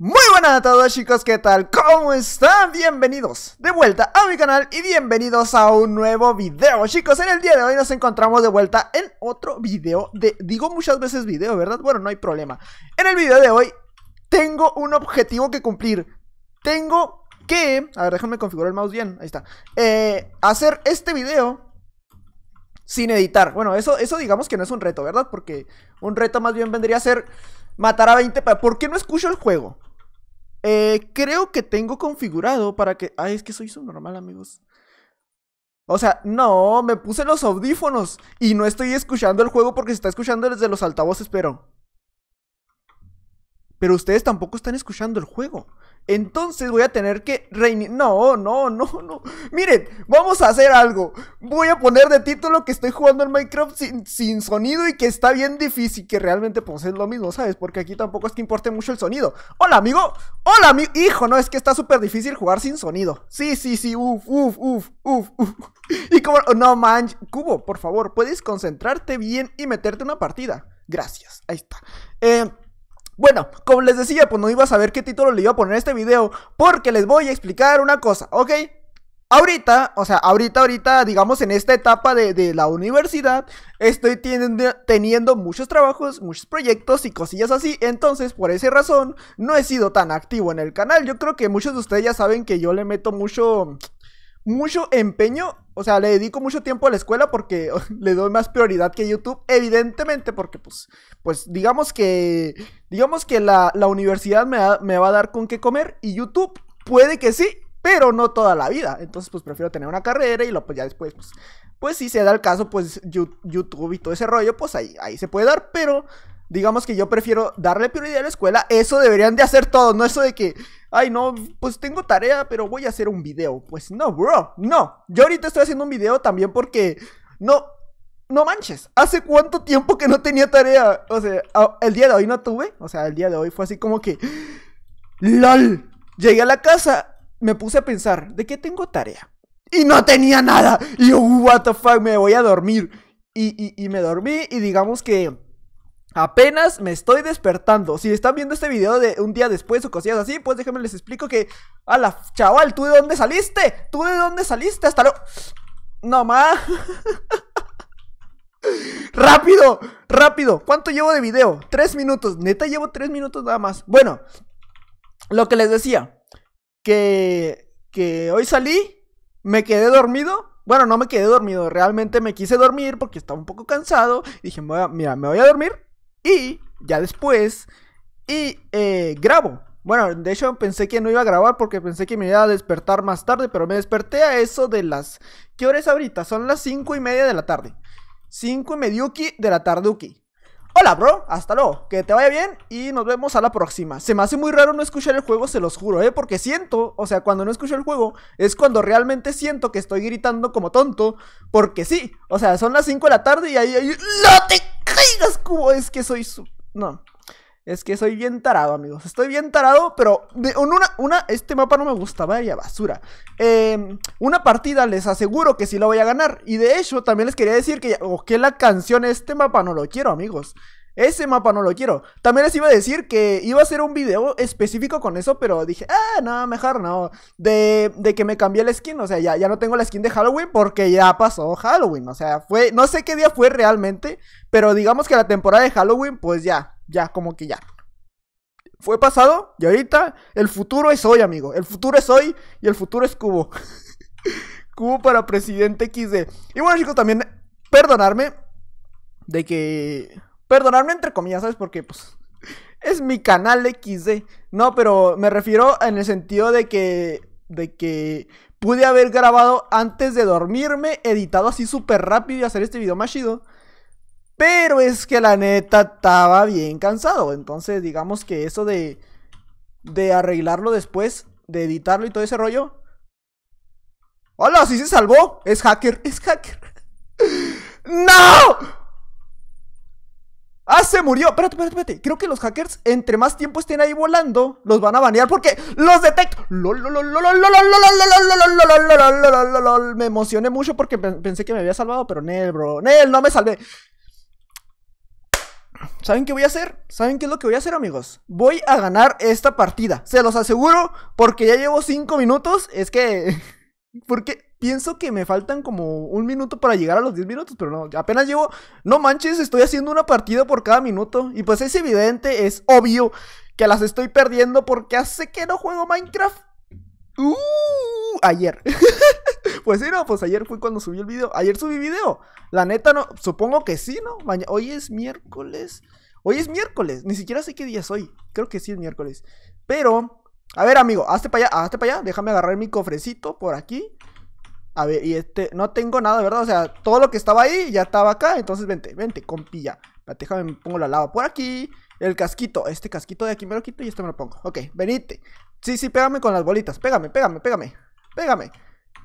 Muy buenas a todos chicos, ¿qué tal? ¿Cómo están? Bienvenidos de vuelta a mi canal y bienvenidos a un nuevo video Chicos, en el día de hoy nos encontramos de vuelta en otro video de... Digo muchas veces video, ¿verdad? Bueno, no hay problema En el video de hoy tengo un objetivo que cumplir Tengo que... A ver, déjenme configurar el mouse bien, ahí está eh, Hacer este video sin editar Bueno, eso, eso digamos que no es un reto, ¿verdad? Porque un reto más bien vendría a ser... Matar a 20... ¿Por qué no escucho el juego? Eh, creo que tengo configurado para que... Ay, es que soy normal amigos. O sea, no, me puse los audífonos y no estoy escuchando el juego porque se está escuchando desde los altavoces, pero pero ustedes tampoco están escuchando el juego. Entonces voy a tener que reiniciar. No, no, no, no. Miren, vamos a hacer algo. Voy a poner de título que estoy jugando el Minecraft sin, sin, sonido y que está bien difícil. Que realmente pues es lo mismo, ¿sabes? Porque aquí tampoco es que importe mucho el sonido. Hola, amigo. Hola, amigo. Hijo, no, es que está súper difícil jugar sin sonido. Sí, sí, sí. Uf, uf, uf, uf, uf. Y como. No, man. Cubo, por favor, puedes concentrarte bien y meterte una partida. Gracias. Ahí está. Eh. Bueno, como les decía, pues no iba a saber qué título le iba a poner a este video, porque les voy a explicar una cosa, ¿ok? Ahorita, o sea, ahorita, ahorita, digamos en esta etapa de, la universidad, estoy teniendo, teniendo, muchos trabajos, muchos proyectos y cosillas así, entonces por esa razón no he sido tan activo en el canal. Yo creo que muchos de ustedes ya saben que yo le meto mucho, mucho empeño o sea, le dedico mucho tiempo a la escuela porque le doy más prioridad que YouTube, evidentemente, porque pues, pues digamos que, digamos que la, universidad me, va a dar con qué comer y YouTube puede que sí, pero no toda la vida. Entonces, pues prefiero tener una carrera y lo pues ya después, pues, pues si se da el caso, pues YouTube y todo ese rollo, pues ahí, ahí se puede dar, pero digamos que yo prefiero darle prioridad a la escuela, eso deberían de hacer todos, no eso de que, ay no, pues tengo tarea, pero voy a hacer un video. Pues no, bro, no. Yo ahorita estoy haciendo un video también porque no, no manches, hace cuánto tiempo que no tenía tarea. O sea, el día de hoy no tuve. O sea, el día de hoy fue así como que. ¡Lol! Llegué a la casa, me puse a pensar, ¿de qué tengo tarea? Y no tenía nada. Y yo, what the fuck, me voy a dormir. Y, y, y me dormí y digamos que Apenas me estoy despertando. Si están viendo este video de un día después o cosillas así, pues déjenme les explico que. A chaval, ¿tú de dónde saliste? ¿Tú de dónde saliste? Hasta luego. No más. ¡Rápido! ¡Rápido! ¿Cuánto llevo de video? Tres minutos. Neta, llevo tres minutos nada más. Bueno, lo que les decía. Que. Que hoy salí. Me quedé dormido. Bueno, no me quedé dormido. Realmente me quise dormir porque estaba un poco cansado. Dije, mira, me voy a dormir y ya después, y eh, grabo. Bueno, de hecho pensé que no iba a grabar porque pensé que me iba a despertar más tarde, pero me desperté a eso de las... ¿Qué hora es ahorita? Son las 5 y media de la tarde. 5 y mediuki de la uki Hola, bro. Hasta luego. Que te vaya bien y nos vemos a la próxima. Se me hace muy raro no escuchar el juego, se los juro, ¿eh? Porque siento, o sea, cuando no escucho el juego, es cuando realmente siento que estoy gritando como tonto. Porque sí. O sea, son las 5 de la tarde y ahí... ahí... te Ay, Cubo, es que soy su... No. Es que soy bien tarado, amigos. Estoy bien tarado, pero de una, una, este mapa no me gusta, vaya basura. Em, una partida les aseguro que sí la voy a ganar. Y de hecho, también les quería decir que, o oh, que la canción este mapa no lo quiero, amigos. Ese mapa no lo quiero. También les iba a decir que iba a hacer un video específico con eso, pero dije, ah, no, mejor no. De, que me cambié la skin, o sea, ya, ya no tengo la skin de Halloween porque ya pasó Halloween. O sea, fue, no sé qué día fue realmente, pero digamos que la temporada de Halloween, pues ya, ya, como que ya fue pasado y ahorita el futuro es hoy, amigo. El futuro es hoy y el futuro es Cubo. cubo para presidente XD. Y bueno, chicos, también perdonarme de que Perdonarme entre comillas, ¿sabes? por qué? pues, es mi canal XD. No, pero me refiero en el sentido de que, de que pude haber grabado antes de dormirme, editado así súper rápido y hacer este video más chido. Pero es que la neta estaba bien cansado. Entonces, digamos que eso de, de arreglarlo después, de editarlo y todo ese rollo. ¡Hola! ¡Sí se salvó! ¡Es hacker! ¡Es hacker! ¡No! ¡Ah, se murió! Espérate, espérate, espérate. Creo que los hackers, entre más tiempo estén ahí volando, los van a banear porque los detecto. Me emocioné mucho porque pensé que me había salvado, pero Nel, bro. Nel, no me salvé. ¿Saben qué voy a hacer? ¿Saben qué es lo que voy a hacer, amigos? Voy a ganar esta partida. Se los aseguro porque ya llevo 5 minutos. Es que... ¿Por qué? pienso que me faltan como un minuto para llegar a los 10 minutos, pero no, apenas llevo, no manches, estoy haciendo una partida por cada minuto. Y pues es evidente, es obvio que las estoy perdiendo porque hace que no juego Minecraft. Uh, ayer. pues sí, no, pues ayer fue cuando subí el video. Ayer subí video. La neta, no, supongo que sí, ¿no? hoy es miércoles. Hoy es miércoles, ni siquiera sé qué día es hoy. Creo que sí es miércoles. Pero, a ver, amigo, hazte para allá, hazte para allá. Déjame agarrar mi cofrecito por aquí. A ver, y este, no tengo nada, ¿verdad? O sea, todo lo que estaba ahí ya estaba acá. Entonces, vente, vente, compilla. Déjame, me pongo la lava por aquí. El casquito, este casquito de aquí me lo quito y este me lo pongo. Ok, venite. Sí, sí, pégame con las bolitas. Pégame, pégame, pégame. Pégame.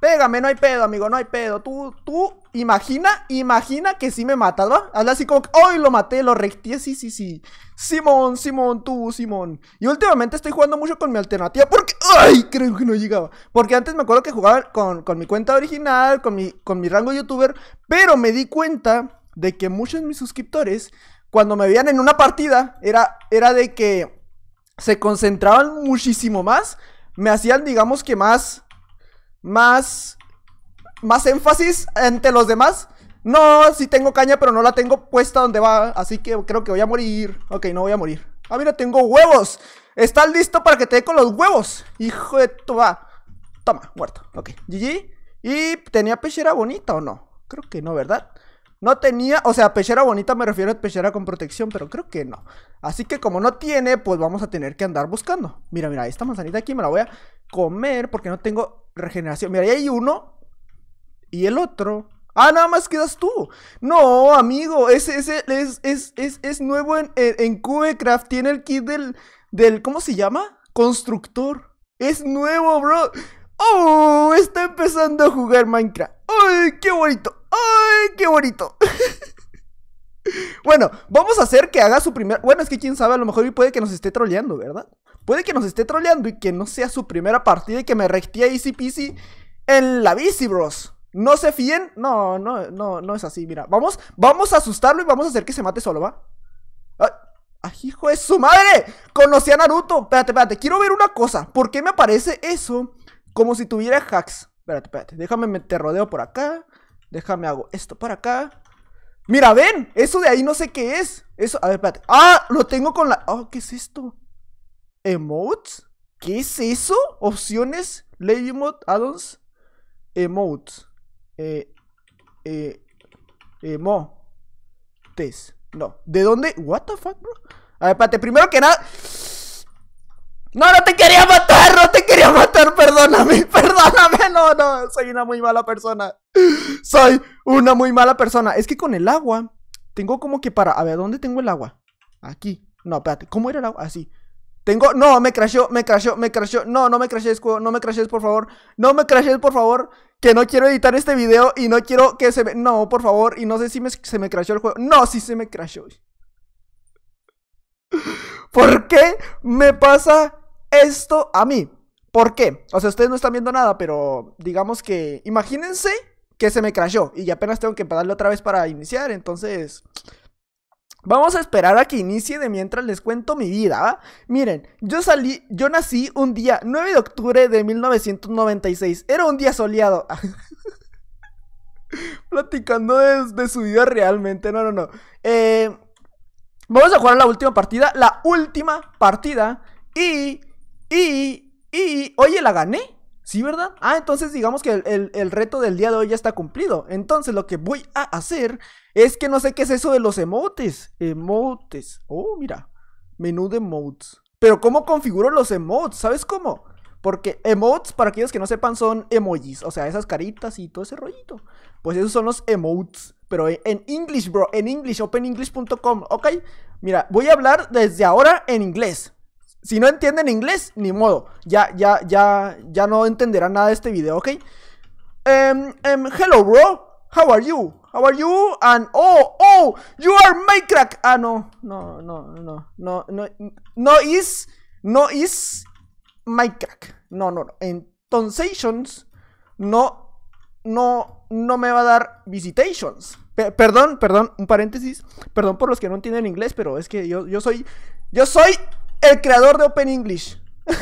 Pégame, no hay pedo, amigo, no hay pedo. Tú, tú, imagina, imagina que sí me matas, ¿va? Hazle así como que, hoy lo maté, lo rectié, sí, sí, sí. Simón, Simón, tú, Simón. Y últimamente estoy jugando mucho con mi alternativa porque, ay, creo que no llegaba. Porque antes me acuerdo que jugaba con, mi cuenta original, con mi, con mi rango youtuber, pero me di cuenta de que muchos de mis suscriptores, cuando me veían en una partida, era, era de que se concentraban muchísimo más, me hacían, digamos que más más, más énfasis entre los demás. No, sí tengo caña, pero no la tengo puesta donde va. Así que creo que voy a morir. Ok, no voy a morir. Ah, mira, tengo huevos. ¿Estás listo para que te dé con los huevos? Hijo de tu va. Toma, muerto. Ok, GG. ¿Y tenía pechera bonita o no? Creo que no, ¿verdad? No tenía, o sea, pechera bonita me refiero a pechera con protección, pero creo que no. Así que como no tiene, pues vamos a tener que andar buscando. Mira, mira, esta manzanita aquí me la voy a comer porque no tengo regeneración. Mira, ahí hay uno y el otro. Ah, nada más quedas tú. No, amigo, ese, ese es, es, es, es, nuevo en, en, Cubecraft. Tiene el kit del, del. ¿Cómo se llama? Constructor. Es nuevo, bro. ¡Oh! Está empezando a jugar Minecraft. ¡Ay, qué bonito! ¡Ay, qué bonito! Bueno, vamos a hacer que haga su primer. Bueno, es que quién sabe, a lo mejor y puede que nos esté troleando, ¿verdad? Puede que nos esté troleando y que no sea su primera partida y que me rectee easy peasy en la bici, bros. No se fíen. No, no, no, no es así, mira. Vamos, vamos a asustarlo y vamos a hacer que se mate solo, ¿va? ¡Ay! hijo de su madre! Conocí a Naruto. Espérate, espérate. Quiero ver una cosa. ¿Por qué me aparece eso como si tuviera hacks? Espérate, espérate. Déjame, meter rodeo por acá. Déjame hago esto para acá. Mira, ven, eso de ahí no sé qué es. Eso, a ver, espérate. Ah, lo tengo con la. Oh, ¿qué es esto? ¿Emotes? ¿Qué es eso? Opciones, Lady Mode, Addons, Emotes. Eh, eh, emotes. No, ¿de dónde? ¿What the fuck, bro? A ver, espérate, primero que nada. No, no te quería matar, no te quería matar, perdóname, perdóname, no, no, soy una muy mala persona. Soy una muy mala persona. Es que con el agua, tengo como que para, a ver, ¿dónde tengo el agua? Aquí. No, espérate, ¿cómo era el agua? Así. Tengo, no, me crashó, me crashó, me crashó. No, no me juego, no me crashé, por favor. No me crashé, por favor. Que no quiero editar este video y no quiero que se me, no, por favor. Y no sé si se me crashó el juego. No, sí se me crashó. ¿Por qué me pasa esto a mí? ¿Por qué? O sea, ustedes no están viendo nada, pero digamos que imagínense que se me crashó y apenas tengo que empezarle otra vez para iniciar, entonces Vamos a esperar a que inicie de mientras les cuento mi vida. Miren, yo salí, yo nací un día 9 de octubre de 1996. Era un día soleado. Platicando de, de, su vida realmente, no, no, no. Eh, Vamos a jugar la última partida. La última partida. Y. Y. Y. Oye, la gané. ¿Sí, verdad? Ah, entonces digamos que el, reto del día de hoy ya está cumplido. Entonces lo que voy a hacer es que no sé qué es eso de los emotes. Emotes. Oh, mira. Menú de emotes. Pero ¿cómo configuro los emotes? ¿Sabes cómo? Porque emotes, para aquellos que no sepan, son emojis. O sea, esas caritas y todo ese rollito. Pues esos son los emotes. Pero en English, bro. En English, openenglish.com. Ok. Mira, voy a hablar desde ahora en inglés. Si no entienden inglés, ni modo. Ya, ya, ya, ya no entenderán nada de este video, ¿ok? Em, em, hello, bro. How are you? How are you? And oh, oh, you are my crack. Ah, no, no, no, no, no, no, no is, no is Minecraft. No, no, no. En Tonsations no, no, no me va a dar Visitations. perdón, perdón, un paréntesis. Perdón por los que no entienden inglés, pero es que yo, yo soy. Yo soy el creador de Open English.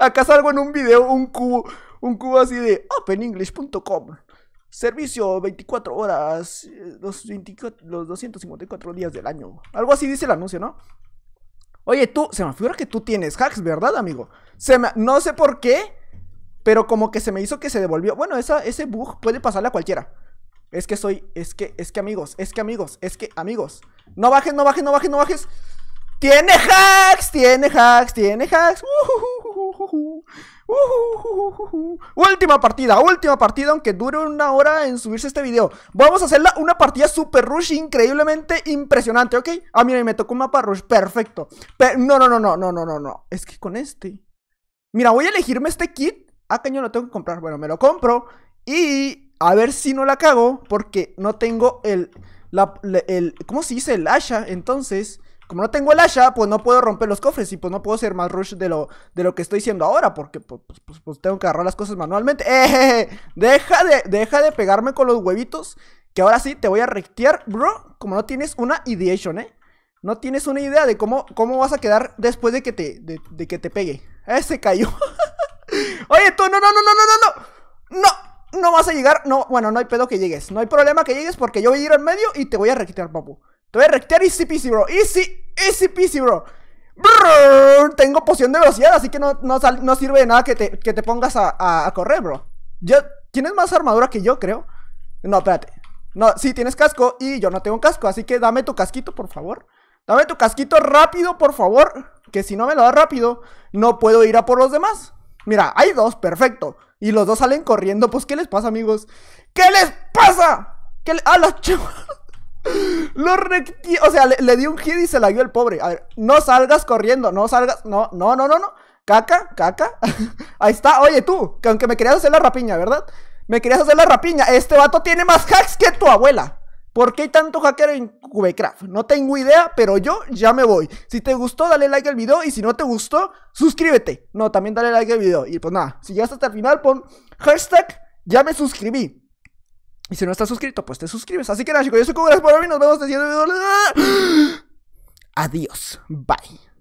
Acá salgo en un video, un cubo, un cubo así de openenglish.com. Servicio 24 horas, eh, los 254 días del año. Algo así dice el anuncio, ¿no? Oye, tú, se me figura que tú tienes hacks, ¿verdad, amigo? Se me, no sé por qué, pero como que se me hizo que se devolvió. Bueno, ese bug puede pasarle a cualquiera. Es que soy, es que, es que amigos, es que amigos, es que amigos. No bajes, no bajes, no bajes, no bajes. Tiene hacks, tiene hacks, tiene hacks. Última partida, última partida, aunque dure una hora en subirse este video. Vamos a hacerla una partida super rush increíblemente impresionante, ¿ok? Ah, mira, me tocó un mapa rush, perfecto. Pero, no, no, no, no, no, no, no, no. Es que con este. Mira, voy a elegirme este kit. Ah, yo lo tengo que comprar. Bueno, me lo compro. Y a ver si no la cago, porque no tengo el... La, el ¿Cómo se dice? El Asha. Entonces, como no tengo el Asha, pues no puedo romper los cofres y pues no puedo ser más rush de lo, de lo que estoy diciendo ahora, porque pues, pues, pues, pues, tengo que agarrar las cosas manualmente. ¡Eh! Deja de, deja de pegarme con los huevitos, que ahora sí te voy a rectear, bro, como no tienes una ideation, ¿eh? No tienes una idea de cómo, cómo vas a quedar después de que te, que te pegue. ¡Eh, se cayó! Oye, tú, no, no, no, no, no, no, no. No, no vas a llegar. No, bueno, no hay pedo que llegues. No hay problema que llegues porque yo voy a ir al medio y te voy a rectear, papu. Te voy a rectear easy peasy, bro. Easy, easy peasy, bro. tengo poción de velocidad, así que no, no, sirve de nada que te, pongas a, correr, bro. Yo, ¿Tienes más armadura que yo, creo? No, espérate. No, sí, tienes casco y yo no tengo casco, así que dame tu casquito, por favor. Dame tu casquito rápido, por favor. Que si no me lo das rápido, no puedo ir a por los demás. Mira, hay dos, perfecto. Y los dos salen corriendo. Pues, ¿qué les pasa, amigos? ¿Qué les pasa? ¿Qué les... ¡A los lo O sea, le, di dio un hit y se la dio el pobre. A ver, no salgas corriendo, no salgas. No, no, no, no, no. Caca, caca. Ahí está. Oye, tú, que aunque me querías hacer la rapiña, ¿verdad? Me querías hacer la rapiña. Este vato tiene más hacks que tu abuela. ¿Por qué hay tanto hacker en Cubecraft? No tengo idea, pero yo ya me voy. Si te gustó, dale like al video. Y si no te gustó, suscríbete. No, también dale like al video. Y pues nada, si llegas hasta el final, pon hashtag ya me suscribí. Y si no estás suscrito, pues te suscribes. Así que nada, chicos, yo soy Cuberas por hoy. Nos vemos en el siguiente video. ¡Ah! Adiós. Bye.